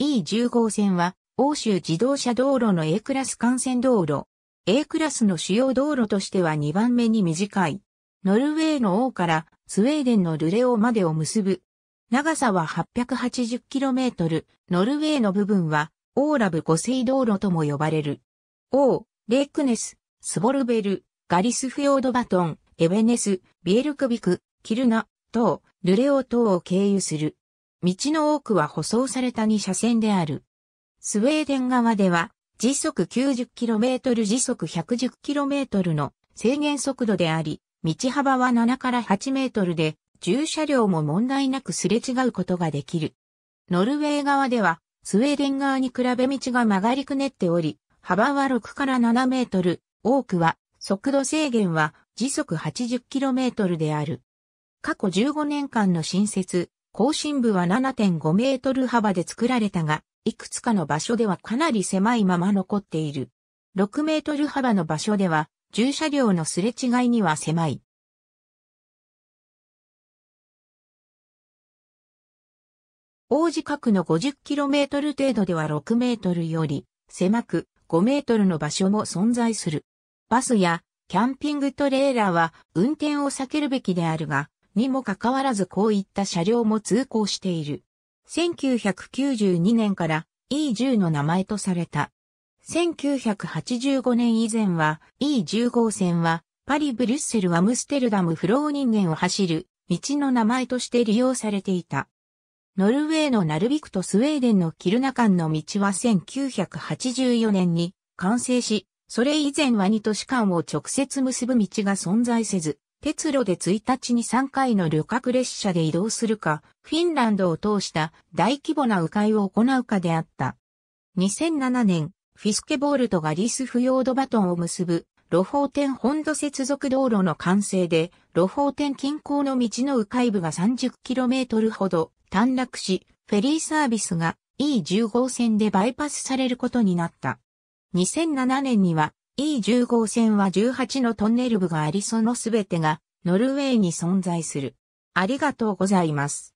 E10 号線は、欧州自動車道路の A クラス幹線道路。A クラスの主要道路としては2番目に短い。ノルウェーの王からスウェーデンのルレオまでを結ぶ。長さは 880km。ノルウェーの部分は、オーラブ五星道路とも呼ばれる。オー、レイクネス、スボルベル、ガリスフヨードバトン、エベネス、ビエルクビク、キルナ、等、ルレオ等を経由する。道の多くは舗装された2車線である。スウェーデン側では、時速 90km 時速 110km の制限速度であり、道幅は7から8メートルで、駐車両も問題なくすれ違うことができる。ノルウェー側では、スウェーデン側に比べ道が曲がりくねっており、幅は6から7メートル、多くは、速度制限は時速 80km である。過去15年間の新設、後進部は7.5メートル幅で作られたが、いくつかの場所ではかなり狭いまま残っている。6メートル幅の場所では、駐車両のすれ違いには狭い。王子角の5 0トル程度では6ルより狭く5ルの場所も存在する。バスやキャンピングトレーラーは運転を避けるべきであるが、にもかかわらずこういった車両も通行している。1992年から E10 の名前とされた。1985年以前は E10 号線はパリ・ブリュッセル・アムステルダム・フロー人間を走る道の名前として利用されていた。ノルウェーのナルビクとスウェーデンのキルナ間の道は1984年に完成し、それ以前は2都市間を直接結ぶ道が存在せず、鉄路で1日に3回の旅客列車で移動するか、フィンランドを通した大規模な迂回を行うかであった。2007年、フィスケボールとガリスフヨードバトンを結ぶ、ロフォーテン本土接続道路の完成で、ロフォーテン近郊の道の迂回部が 30km ほど短絡し、フェリーサービスが e 1 5号線でバイパスされることになった。2007年には e 1 5線は18のトンネル部がありそのすべてがノルウェーに存在する。ありがとうございます。